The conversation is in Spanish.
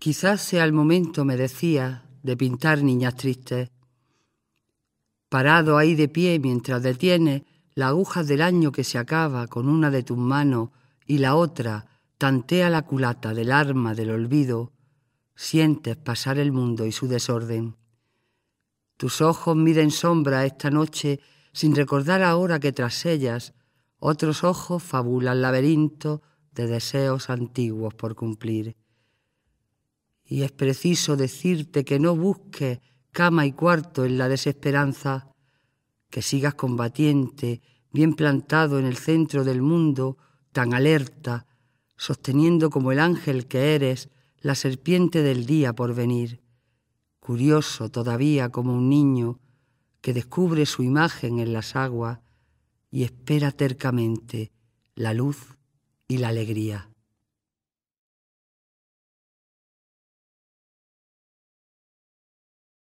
Quizás sea el momento, me decía, de pintar niñas tristes. Parado ahí de pie mientras detiene la aguja del año que se acaba con una de tus manos y la otra tantea la culata del arma del olvido, sientes pasar el mundo y su desorden. Tus ojos miden sombra esta noche sin recordar ahora que tras ellas otros ojos fabulan laberinto de deseos antiguos por cumplir y es preciso decirte que no busques cama y cuarto en la desesperanza, que sigas combatiente, bien plantado en el centro del mundo, tan alerta, sosteniendo como el ángel que eres la serpiente del día por venir, curioso todavía como un niño que descubre su imagen en las aguas y espera tercamente la luz y la alegría.